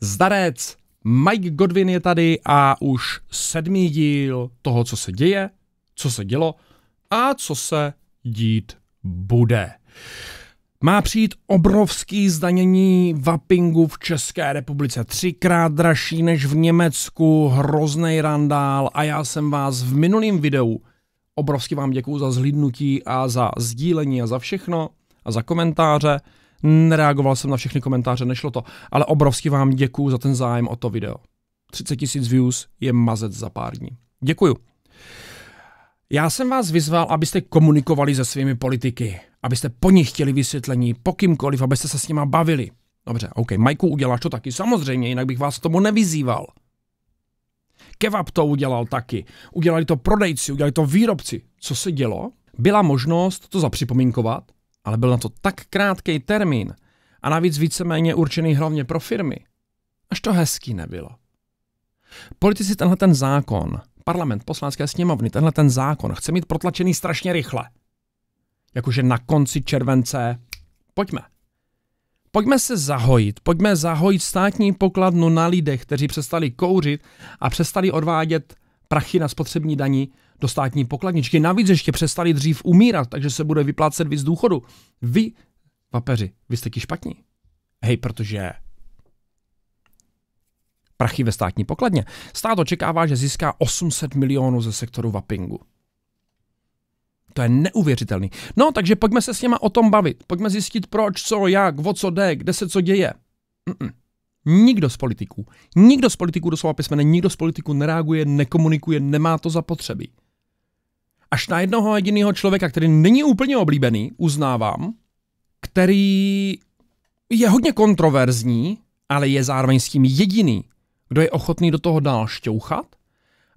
Zdarec, Mike Godwin je tady a už sedmý díl toho, co se děje, co se dělo a co se dít bude. Má přijít obrovský zdanění vapingu v České republice. Třikrát dražší než v Německu, hrozný randál a já jsem vás v minulém videu obrovsky vám děkuju za zhlídnutí a za sdílení a za všechno a za komentáře. Nereagoval jsem na všechny komentáře, nešlo to, ale obrovsky vám děkuju za ten zájem o to video. 30 tisíc views je mazec za pár dní. Děkuju. Já jsem vás vyzval, abyste komunikovali se svými politiky, abyste po nich chtěli vysvětlení, po kýmkoliv, abyste se s nima bavili. Dobře, OK, Majku, uděláš to taky, samozřejmě, jinak bych vás tomu nevyzýval. Kevap to udělal taky, udělali to prodejci, udělali to výrobci. Co se dělo? Byla možnost to zapřipomínkovat, ale byl na to tak krátký termín a navíc víceméně určený hlavně pro firmy, až to hezký nebylo. Politici tenhle ten zákon, parlament, poslanské sněmovny, tenhle ten zákon chce mít protlačený strašně rychle. Jakože na konci července, pojďme. Pojďme se zahojit, pojďme zahojit státní pokladnu na lidech, kteří přestali kouřit a přestali odvádět prachy na spotřební daní do státní pokladničky. Navíc ještě přestali dřív umírat, takže se bude vyplácet víc důchodu. Vy, papeři, vy jste ti špatní. Hej, protože prachy ve státní pokladně. Stát očekává, že získá 800 milionů ze sektoru vapingu. To je neuvěřitelný. No, takže pojďme se s něma o tom bavit. Pojďme zjistit proč, co, jak, o co jde, kde se co děje. Mm-mm. Nikdo z politiků, nikdo z politiků doslova písmene, nikdo z politiků nereaguje, nekomunikuje, nemá to zapotřebí až na jednoho jediného člověka, který není úplně oblíbený, uznávám, který je hodně kontroverzní, ale je zároveň s tím jediný, kdo je ochotný do toho dál šťouchat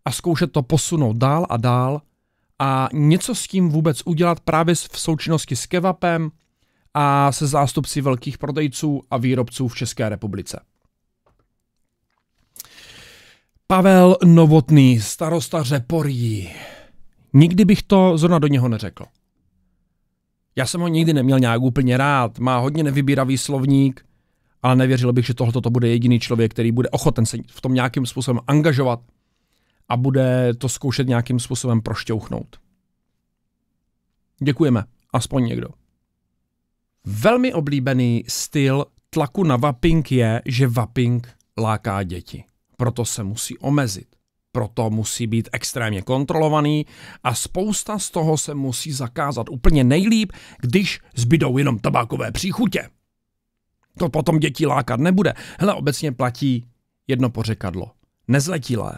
a zkoušet to posunout dál a dál a něco s tím vůbec udělat právě v součinnosti s kevapem a se zástupci velkých prodejců a výrobců v České republice. Pavel Novotný, starosta Řeporí. Nikdy bych to zrovna do něho neřekl. Já jsem ho nikdy neměl nějak úplně rád, má hodně nevybíravý slovník, ale nevěřil bych, že tohle to bude jediný člověk, který bude ochoten se v tom nějakým způsobem angažovat a bude to zkoušet nějakým způsobem prošťouchnout. Děkujeme, aspoň někdo. Velmi oblíbený styl tlaku na vaping je, že vaping láká děti. Proto se musí omezit proto musí být extrémně kontrolovaný a spousta z toho se musí zakázat úplně nejlíp, když zbydou jenom tabákové příchutě. To potom děti lákat nebude. Hele, obecně platí jedno pořekadlo. Nezletilé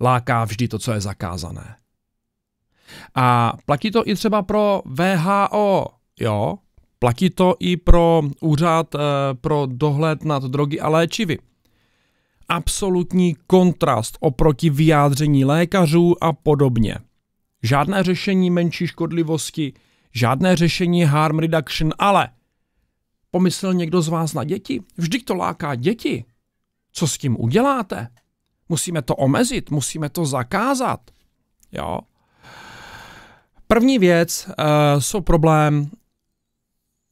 láká vždy to, co je zakázané. A platí to i třeba pro VHO, jo? Platí to i pro úřad eh, pro dohled nad drogy a léčivy absolutní kontrast oproti vyjádření lékařů a podobně. Žádné řešení menší škodlivosti, žádné řešení harm reduction, ale pomyslel někdo z vás na děti? Vždyť to láká děti. Co s tím uděláte? Musíme to omezit, musíme to zakázat. Jo. První věc uh, jsou problém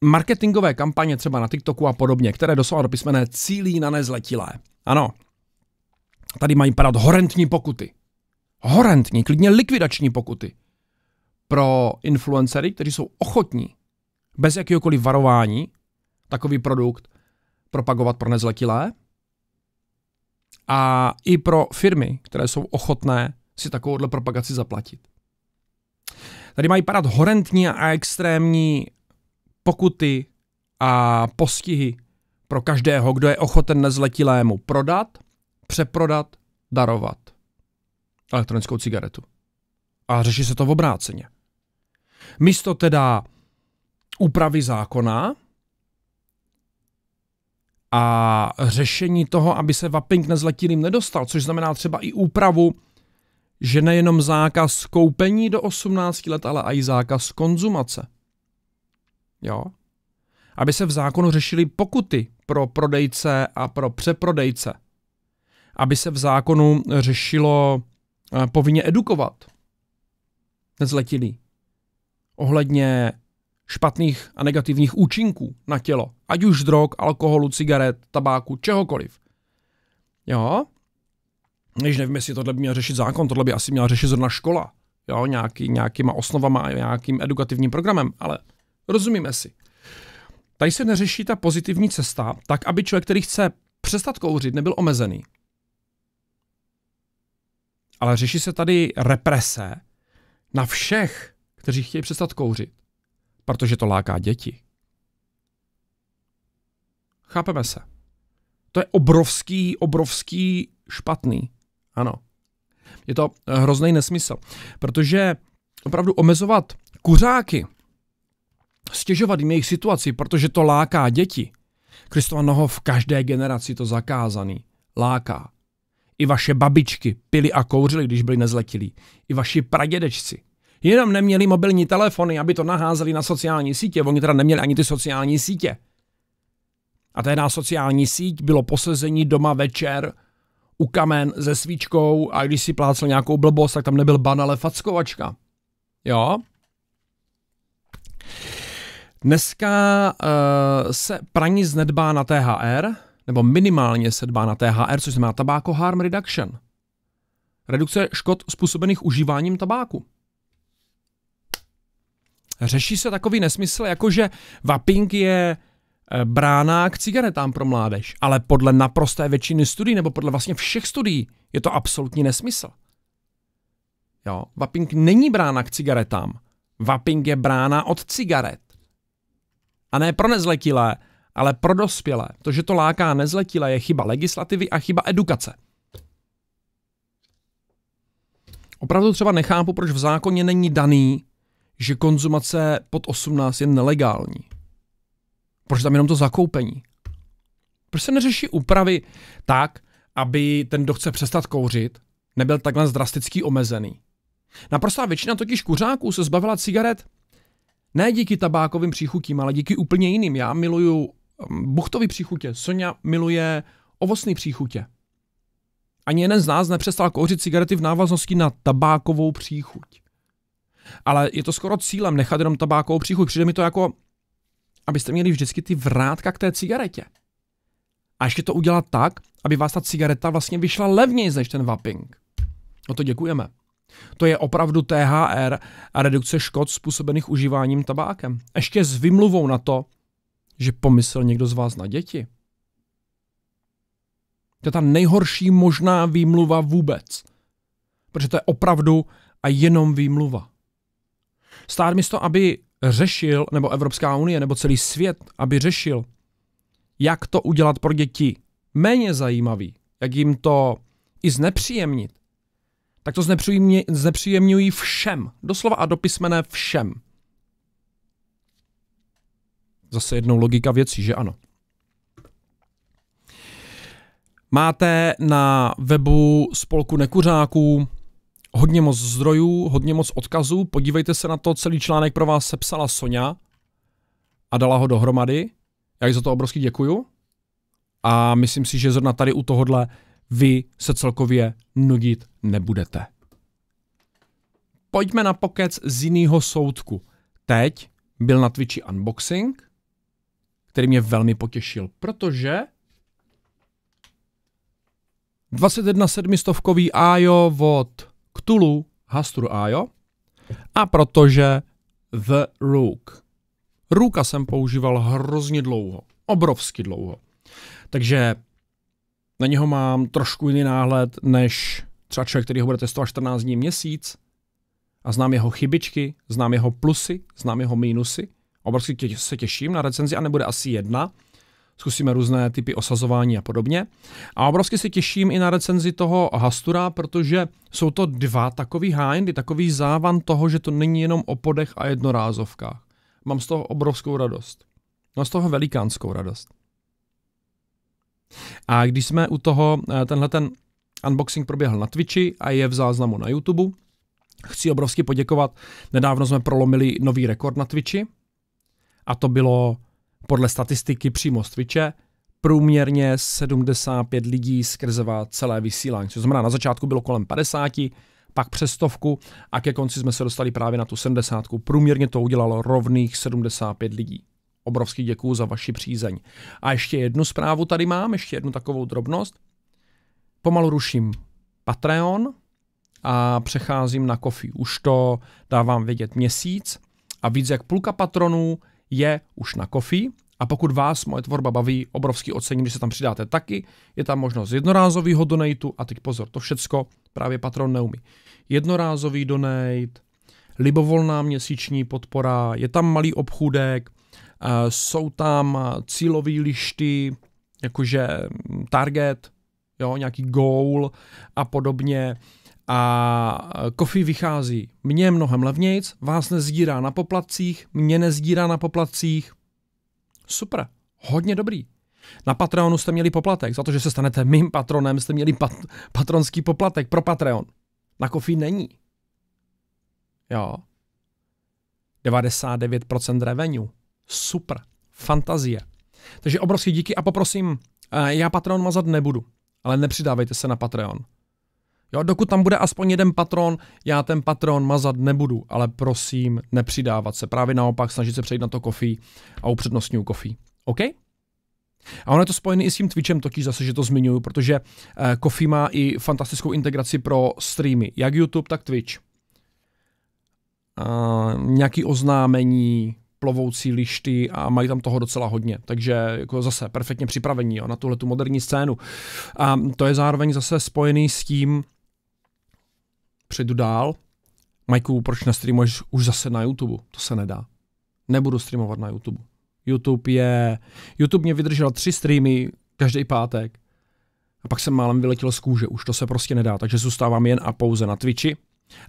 marketingové kampaně třeba na TikToku a podobně, které doslova do písmene cílí na nezletilé. Ano, Tady mají padat horentní pokuty. Horentní, klidně likvidační pokuty pro influencery, kteří jsou ochotní bez jakéhokoliv varování takový produkt propagovat pro nezletilé a i pro firmy, které jsou ochotné si takovouhle propagaci zaplatit. Tady mají padat horentní a extrémní pokuty a postihy pro každého, kdo je ochoten nezletilému prodat, přeprodat, darovat elektronickou cigaretu. A řeší se to v obráceně. Místo teda úpravy zákona a řešení toho, aby se vaping nezletilým nedostal, což znamená třeba i úpravu, že nejenom zákaz koupení do 18 let, ale i zákaz konzumace. Jo? Aby se v zákonu řešily pokuty pro prodejce a pro přeprodejce – aby se v zákonu řešilo eh, povinně edukovat nezletilý ohledně špatných a negativních účinků na tělo, ať už drog, alkoholu, cigaret, tabáku, čehokoliv. Jo? Než nevím, jestli tohle by měl řešit zákon, tohle by asi měla řešit zrovna škola. Jo, nějaký, nějakýma osnovama nějakým edukativním programem, ale rozumíme si. Tady se neřeší ta pozitivní cesta, tak aby člověk, který chce přestat kouřit, nebyl omezený ale řeší se tady represe na všech, kteří chtějí přestat kouřit, protože to láká děti. Chápeme se. To je obrovský, obrovský špatný. Ano. Je to eh, hrozný nesmysl, protože opravdu omezovat kuřáky, stěžovat jim jejich situaci, protože to láká děti. Kristova noho v každé generaci to zakázaný láká. I vaše babičky pili a kouřili, když byli nezletilí. I vaši pradědečci. Jenom neměli mobilní telefony, aby to naházeli na sociální sítě. Oni teda neměli ani ty sociální sítě. A tehdy sociální síť bylo posezení doma večer u kamen se svíčkou a když si plácel nějakou blbost, tak tam nebyl ban, ale fackovačka. Jo? Dneska uh, se praní znedbá na THR, nebo minimálně se dbá na THR, což znamená Tobacco Harm Reduction. Redukce škod způsobených užíváním tabáku. Řeší se takový nesmysl, jako že vaping je eh, brána k cigaretám pro mládež, ale podle naprosté většiny studií, nebo podle vlastně všech studií, je to absolutní nesmysl. Jo, vaping není brána k cigaretám. Vaping je brána od cigaret. A ne pro nezletilé, ale pro dospělé. To, že to láká nezletilé, je chyba legislativy a chyba edukace. Opravdu třeba nechápu, proč v zákoně není daný, že konzumace pod 18 je nelegální. Proč tam jenom to zakoupení? Proč se neřeší úpravy tak, aby ten, kdo chce přestat kouřit, nebyl takhle drasticky omezený? Naprostá většina totiž kuřáků se zbavila cigaret ne díky tabákovým příchutím, ale díky úplně jiným. Já miluju buchtový příchutě. Sonja miluje ovocný příchutě. Ani jeden z nás nepřestal kouřit cigarety v návaznosti na tabákovou příchuť. Ale je to skoro cílem nechat jenom tabákovou příchuť. Přijde mi to jako, abyste měli vždycky ty vrátka k té cigaretě. A ještě to udělat tak, aby vás ta cigareta vlastně vyšla levněji než ten vaping. No to děkujeme. To je opravdu THR a redukce škod způsobených užíváním tabákem. Ještě s vymluvou na to, že pomyslel někdo z vás na děti? To je ta nejhorší možná výmluva vůbec. Protože to je opravdu a jenom výmluva. Stát místo, aby řešil, nebo Evropská unie, nebo celý svět, aby řešil, jak to udělat pro děti méně zajímavý, jak jim to i znepříjemnit, tak to znepříjemňují všem, doslova a dopismené všem. Zase jednou logika věcí, že ano. Máte na webu spolku nekuřáků hodně moc zdrojů, hodně moc odkazů. Podívejte se na to, celý článek pro vás sepsala Sonja a dala ho dohromady. Já jí za to obrovsky děkuju. A myslím si, že zrovna tady u tohohle vy se celkově nudit nebudete. Pojďme na pokec z jiného soudku. Teď byl na Twitchi unboxing, který mě velmi potěšil, protože 21 sedmistovkový Ajo od Cthulhu Hastur Ajo a protože The Rook. Ruka jsem používal hrozně dlouho, obrovsky dlouho. Takže na něho mám trošku jiný náhled než třeba člověk, který ho bude testovat 14 dní měsíc a znám jeho chybičky, znám jeho plusy, znám jeho mínusy obrovsky tě, se těším na recenzi a nebude asi jedna. Zkusíme různé typy osazování a podobně. A obrovsky se těším i na recenzi toho Hastura, protože jsou to dva takový high takový závan toho, že to není jenom o podech a jednorázovkách. Mám z toho obrovskou radost. Mám z toho velikánskou radost. A když jsme u toho, eh, tenhle ten unboxing proběhl na Twitchi a je v záznamu na YouTube, chci obrovsky poděkovat. Nedávno jsme prolomili nový rekord na Twitchi, a to bylo podle statistiky přímo z Twitche, průměrně 75 lidí skrzeva celé vysílání. Což znamená, na začátku bylo kolem 50, pak přes stovku a ke konci jsme se dostali právě na tu 70. Průměrně to udělalo rovných 75 lidí. Obrovský děkuju za vaši přízeň. A ještě jednu zprávu tady mám, ještě jednu takovou drobnost. Pomalu ruším Patreon a přecházím na Kofi. Už to dávám vědět měsíc a víc jak půlka patronů je už na Kofi a pokud vás moje tvorba baví, obrovský ocením, když se tam přidáte taky. Je tam možnost jednorázového donatu a teď pozor, to všecko právě Patron neumí. Jednorázový donate, libovolná měsíční podpora, je tam malý obchůdek, eh, jsou tam cílové lišty, jakože mm, target, jo, nějaký goal a podobně a Kofi vychází mně mnohem levnějc, vás nezdírá na poplatcích, mě nezdírá na poplatcích. Super, hodně dobrý. Na Patreonu jste měli poplatek, za to, že se stanete mým patronem, jste měli pat- patronský poplatek pro Patreon. Na Kofi není. Jo. 99% revenue. Super. Fantazie. Takže obrovský díky a poprosím, eh, já Patreon mazat nebudu, ale nepřidávejte se na Patreon Jo, dokud tam bude aspoň jeden patron, já ten patron mazat nebudu, ale prosím, nepřidávat se. Právě naopak snažit se přejít na to kofí a upřednostňuju kofí. OK? A ono je to spojené i s tím Twitchem, totiž zase, že to zmiňuju, protože eh, kofí má i fantastickou integraci pro streamy, jak YouTube, tak Twitch. A nějaký oznámení, plovoucí lišty a mají tam toho docela hodně. Takže jako zase perfektně připravení jo, na tuhle tu moderní scénu. A to je zároveň zase spojený s tím, přejdu dál. Majku, proč nestreamuješ už zase na YouTube? To se nedá. Nebudu streamovat na YouTube. YouTube je... YouTube mě vydržel tři streamy každý pátek. A pak jsem málem vyletěl z kůže. Už to se prostě nedá. Takže zůstávám jen a pouze na Twitchi.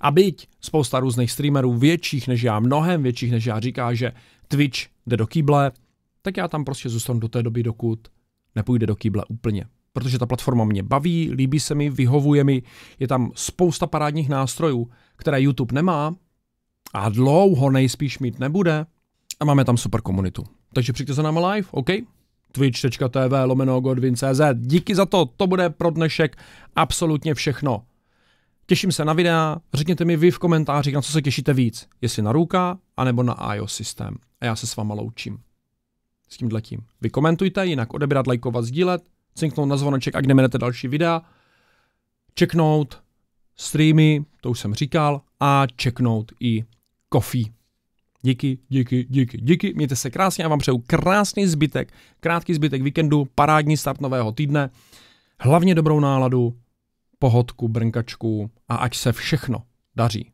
A byť spousta různých streamerů, větších než já, mnohem větších než já, říká, že Twitch jde do kýble, tak já tam prostě zůstanu do té doby, dokud nepůjde do kýble úplně protože ta platforma mě baví, líbí se mi, vyhovuje mi, je tam spousta parádních nástrojů, které YouTube nemá a dlouho nejspíš mít nebude. A máme tam super komunitu. Takže přijďte za náma live, OK? twitch.tv lomeno godwin.cz. Díky za to, to bude pro dnešek absolutně všechno. Těším se na videa, řekněte mi vy v komentářích, na co se těšíte víc, jestli na Ruka, anebo na iOS systém. A já se s váma loučím. S tím letím. Vy komentujte, jinak odebírat, lajkovat, sdílet cinknout na zvoneček a kde minete další videa, čeknout streamy, to už jsem říkal, a čeknout i kofí. Díky, díky, díky, díky, mějte se krásně a vám přeju krásný zbytek, krátký zbytek víkendu, parádní start nového týdne, hlavně dobrou náladu, pohodku, brnkačku a ať se všechno daří.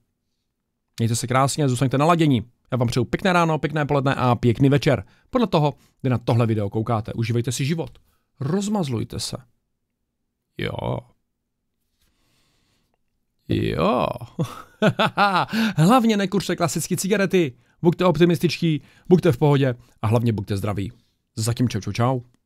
Mějte se krásně, zůstaňte ladění. Já vám přeju pěkné ráno, pěkné poledne a pěkný večer. Podle toho, kdy na tohle video koukáte, užívejte si život rozmazlujte se. Jo. Jo. hlavně nekuřte klasické cigarety. Buďte optimističtí, buďte v pohodě a hlavně buďte zdraví. Zatím čau čau čau.